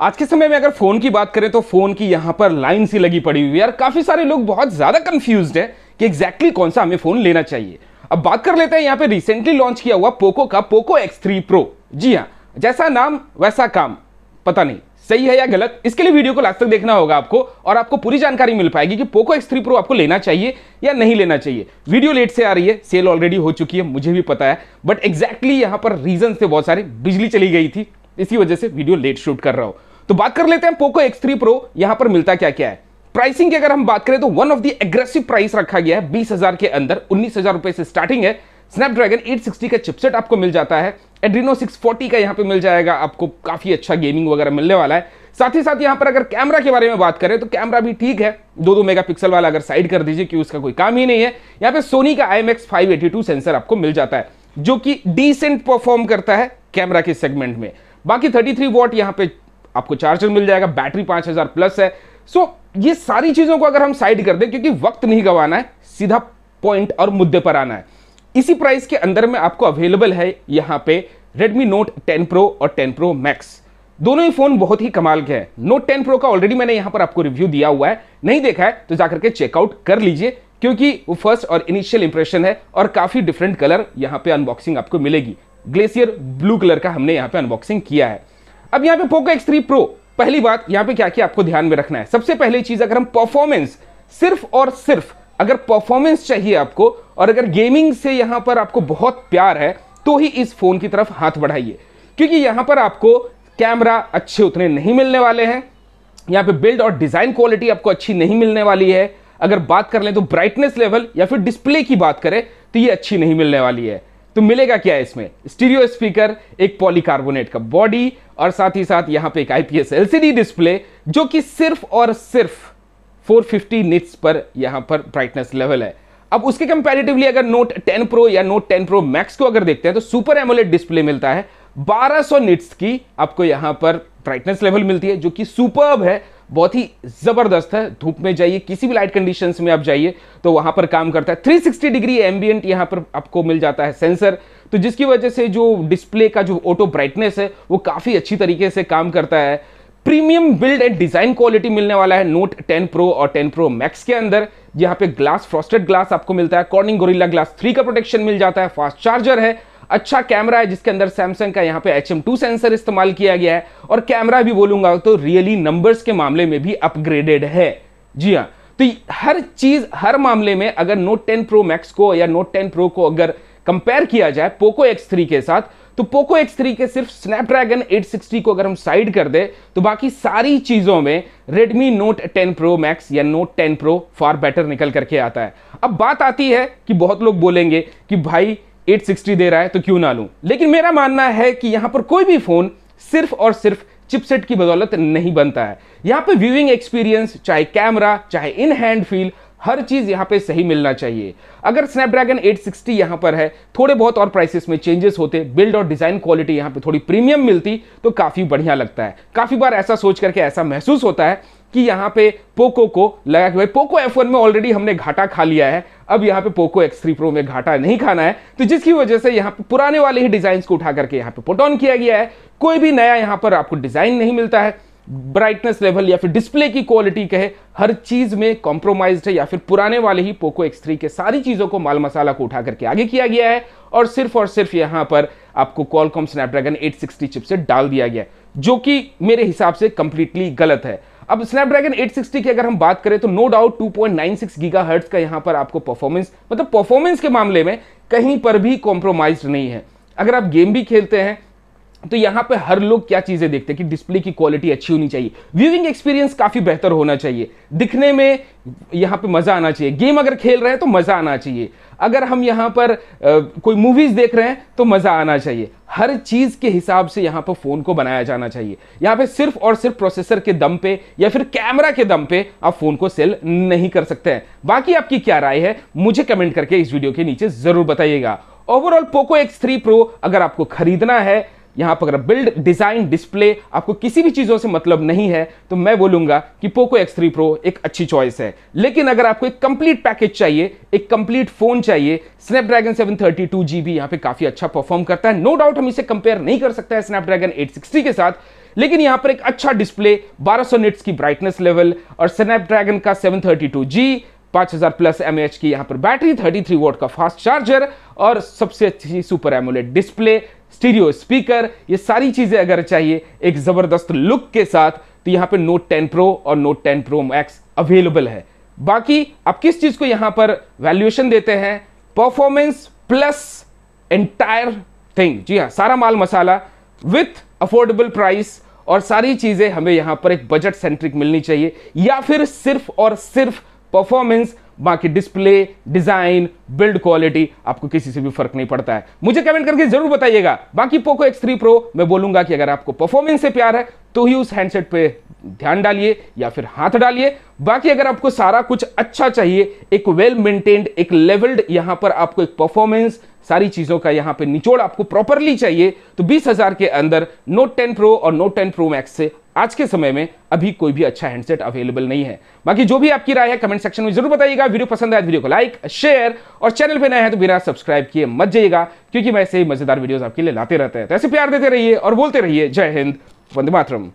आज के समय में अगर फोन की बात करें तो फोन की यहां पर लाइन सी लगी पड़ी हुई है यार काफी सारे लोग बहुत ज्यादा कंफ्यूज है कि एग्जैक्टली कौन सा हमें फोन लेना चाहिए अब बात कर लेते हैं यहाँ पे रिसेंटली लॉन्च किया हुआ पोको का पोको एक्स थ्री प्रो जी हाँ जैसा नाम वैसा काम पता नहीं सही है या गलत इसके लिए वीडियो को लास्ट तक देखना होगा आपको और आपको पूरी जानकारी मिल पाएगी कि पोको एक्स थ्री प्रो आपको लेना चाहिए या नहीं लेना चाहिए वीडियो लेट से आ रही है सेल ऑलरेडी हो चुकी है मुझे भी पता है बट एग्जैक्टली exactly यहां पर रीजन थे बहुत सारे बिजली चली गई थी इसी वजह से वीडियो लेट शूट कर रहा हो तो बात कर लेते हैं पोको एक्स थ्री प्रो यहां पर मिलता क्या क्या है प्राइसिंग की अगर हम बात करें तो one of the aggressive price रखा गया है बीस हजार के अंदर उन्नीस हजार रुपए से स्टार्टिंग है स्नैपड्रैगन 860 का चिपसेट आपको मिल जाता है एड्रीनो 640 का यहां पे मिल जाएगा आपको काफ़ी अच्छा गेमिंग वगैरह मिलने वाला है साथ ही साथ यहां पर अगर कैमरा के बारे में बात करें तो कैमरा भी ठीक है दो दो मेगापिक्सल वाला अगर साइड कर दीजिए कि उसका कोई काम ही नहीं है यहाँ पे सोनी का आई एम एक्स सेंसर आपको मिल जाता है जो कि डिसेंट परफॉर्म करता है कैमरा के सेगमेंट में बाकी 33 वॉट यहाँ पे आपको चार्जर मिल जाएगा बैटरी 5000 प्लस है सो so, ये सारी चीज़ों को अगर हम साइड कर दें क्योंकि वक्त नहीं गंवाना है सीधा पॉइंट और मुद्दे पर आना है इसी प्राइस के अंदर में आपको अवेलेबल है यहाँ पे Redmi Note 10 Pro और 10 Pro Max दोनों ही फ़ोन बहुत ही कमाल के हैं नोट टेन प्रो का ऑलरेडी मैंने यहाँ पर आपको रिव्यू दिया हुआ है नहीं देखा है तो जाकर के चेकआउट कर लीजिए क्योंकि वो फर्स्ट और इनिशियल इंप्रेशन है और काफ़ी डिफरेंट कलर यहाँ पे अनबॉक्सिंग आपको मिलेगी ग्लेशियर ब्लू कलर का हमने यहाँ पे अनबॉक्सिंग किया है अब यहाँ पे पोको एक्स थ्री प्रो पहली बात यहाँ पे क्या क्या आपको ध्यान में रखना है सबसे पहली चीज अगर हम परफॉर्मेंस सिर्फ और सिर्फ अगर परफॉर्मेंस चाहिए आपको और अगर गेमिंग से यहाँ पर आपको बहुत प्यार है तो ही इस फोन की तरफ हाथ बढ़ाइए क्योंकि यहाँ पर आपको कैमरा अच्छे उतने नहीं मिलने वाले हैं यहाँ पे बिल्ड और डिजाइन क्वालिटी आपको अच्छी नहीं मिलने वाली है अगर बात कर लें तो ब्राइटनेस लेवल या फिर डिस्प्ले की बात करें तो ये अच्छी नहीं मिलने वाली है तो मिलेगा क्या इसमें स्टीरियो स्पीकर एक पॉलीकार्बोनेट का बॉडी और साथ ही साथ यहां पे एक आईपीएस एलसीडी डिस्प्ले जो कि सिर्फ और सिर्फ 450 निट्स पर यहां पर ब्राइटनेस लेवल है अब उसके कंपेरिटिवली अगर नोट टेन प्रो या नोट टेन प्रो मैक्स को अगर देखते हैं तो सुपर एमोलेट डिस्प्ले मिलता है 1200 निट्स की आपको यहां पर ब्राइटनेस लेवल मिलती है जो कि सुपर्ब है बहुत ही ज़बरदस्त है धूप में जाइए किसी भी लाइट कंडीशंस में आप जाइए तो वहां पर काम करता है 360 डिग्री एम्बियंट यहाँ पर आपको मिल जाता है सेंसर तो जिसकी वजह से जो डिस्प्ले का जो ऑटो ब्राइटनेस है वो काफ़ी अच्छी तरीके से काम करता है premium build and design quality मिलने वाला है नोट 10 प्रो और 10 प्रो मैक्स के अंदर यहाँ पे ग्लास फ्रॉस्टेड ग्लास आपको मिलता है कॉर्निंग गोरिल्ला ग्लास 3 का प्रोटेक्शन मिल जाता है फास्ट चार्जर है अच्छा कैमरा है जिसके अंदर सैमसंग का यहाँ पे एच एम सेंसर इस्तेमाल किया गया है और कैमरा भी बोलूंगा तो रियली नंबर्स के मामले में भी अपग्रेडेड है जी हाँ तो हर चीज हर मामले में अगर नोट 10 प्रो मैक्स को या नोट 10 प्रो को अगर कंपेयर किया जाए पोको एक्स थ्री के साथ तो पोको एक्स थ्री के सिर्फ स्नैपड्रैगन 860 को अगर हम साइड कर दे तो बाकी सारी चीजों में रेडमी नोट 10 प्रो मैक्स या नोट 10 प्रो फार बेटर निकल करके आता है अब बात आती है कि बहुत लोग बोलेंगे कि भाई 860 दे रहा है तो क्यों ना लूं लेकिन मेरा मानना है कि यहाँ पर कोई भी फ़ोन सिर्फ और सिर्फ चिपसेट की बदौलत नहीं बनता है यहाँ पे व्यूइंग एक्सपीरियंस चाहे कैमरा चाहे इन हैंड फील हर चीज़ यहाँ पे सही मिलना चाहिए अगर स्नैपड्रैगन 860 यहाँ पर है थोड़े बहुत और प्राइसेस में चेंजेस होते बिल्ड और डिज़ाइन क्वालिटी यहाँ पे थोड़ी प्रीमियम मिलती तो काफ़ी बढ़िया लगता है काफ़ी बार ऐसा सोच करके ऐसा महसूस होता है कि यहाँ पे पोको को लगा कि भाई पोको एफ में ऑलरेडी हमने घाटा खा लिया है अब यहाँ पे पोको एक्स थ्री प्रो में घाटा नहीं खाना है तो जिसकी वजह से यहाँ पे पुराने वाले ही डिजाइन को उठा करके यहाँ पे पुट ऑन किया गया है कोई भी नया यहाँ पर आपको डिजाइन नहीं मिलता है ब्राइटनेस लेवल या फिर डिस्प्ले की क्वालिटी कहे हर चीज में कॉम्प्रोमाइज है या फिर पुराने वाले ही पोको एक्स थ्री के सारी चीजों को माल मसाला को उठा करके आगे किया गया है और सिर्फ और सिर्फ यहां पर आपको कॉलकॉम स्नैपड्रैगन सिक्सटी चिप से डाल दिया गया है जो कि मेरे हिसाब से कंप्लीटली गलत है अब स्नैपड्रैगन 860 की अगर हम बात करें तो नो डाउट 2.96 पॉइंट का यहां पर आपको परफॉर्मेंस मतलब परफॉर्मेंस के मामले में कहीं पर भी कॉम्प्रोमाइज नहीं है अगर आप गेम भी खेलते हैं तो यहाँ पे हर लोग क्या चीज़ें देखते हैं कि डिस्प्ले की क्वालिटी अच्छी होनी चाहिए व्यूइंग एक्सपीरियंस काफ़ी बेहतर होना चाहिए दिखने में यहां पे मज़ा आना चाहिए गेम अगर खेल रहे हैं तो मज़ा आना चाहिए अगर हम यहाँ पर आ, कोई मूवीज़ देख रहे हैं तो मज़ा आना चाहिए हर चीज़ के हिसाब से यहां पर फ़ोन को बनाया जाना चाहिए यहाँ पे सिर्फ और सिर्फ प्रोसेसर के दम पे या फिर कैमरा के दम पे आप फ़ोन को सेल नहीं कर सकते हैं बाकी आपकी क्या राय है मुझे कमेंट करके इस वीडियो के नीचे ज़रूर बताइएगा overall Poco X three pro अगर आपको खरीदना है यहां पर बिल्ड डिज़ाइन डिस्प्ले आपको किसी भी चीज़ों से मतलब नहीं है तो मैं बोलूंगा कि पोको एक्स थ्री प्रो एक अच्छी चॉइस है लेकिन अगर आपको एक कंप्लीट पैकेज चाहिए एक कंप्लीट फ़ोन चाहिए Snapdragon seven thirty two G B पर काफ़ी अच्छा परफॉर्म करता है नो डाउट हम इसे कंपेयर नहीं कर सकते हैं स्नैपड्रैगन एट सिक्सटी के साथ लेकिन यहां पर एक अच्छा डिस्प्ले सौ निट्स की ब्राइटनेस लेवल और स्नैपड्रैगन का 732G 5000 प्लस एम की यहाँ पर बैटरी 33 वोट का फास्ट चार्जर और सबसे अच्छी super AMOLED display stereo speaker ये सारी चीज़ें अगर चाहिए एक ज़बरदस्त लुक के साथ तो यहां पे नोट 10 प्रो और नोट 10 प्रो मैक्स अवेलेबल है बाकी आप किस चीज़ को यहां पर वैल्यूएशन देते हैं परफॉर्मेंस प्लस एंटायर थिंग जी हाँ सारा माल मसाला विथ अफोर्डेबल प्राइस और सारी चीज़ें हमें यहां पर एक बजट सेंट्रिक मिलनी चाहिए या फिर सिर्फ और सिर्फ परफॉर्मेंस बाकी डिस्प्ले डिजाइन बिल्ड क्वालिटी आपको किसी से भी फर्क नहीं पड़ता है मुझे कमेंट करके जरूर बताइएगा बाकी पोको एक्स थ्री प्रो मैं बोलूंगा कि अगर आपको परफॉर्मेंस से प्यार है तो ही उस हैंडसेट पे ध्यान डालिए या फिर हाथ डालिए बाकी अगर आपको सारा कुछ अच्छा चाहिए एक वेल मेंटेन्ड एक लेवल्ड यहां पर आपको एक परफॉर्मेंस सारी चीजों का यहां पे निचोड़ आपको प्रॉपरली चाहिए तो बीस हजार के अंदर नोट टेन प्रो और नोट टेन प्रो मैक्स से आज के समय में अभी कोई भी अच्छा हैंडसेट अवेलेबल नहीं है बाकी जो भी आपकी राय है कमेंट सेक्शन में जरूर बताइएगा वीडियो पसंद आए वीडियो तो को लाइक शेयर और चैनल पर नया है तो बिना सब्सक्राइब किए मत जाइएगा क्योंकि मैं ऐसे ही मजेदार वीडियोस आपके लिए लाते रहते हैं तो ऐसे प्यार देते रहिए और बोलते रहिए जय हिंद वंदे मातरम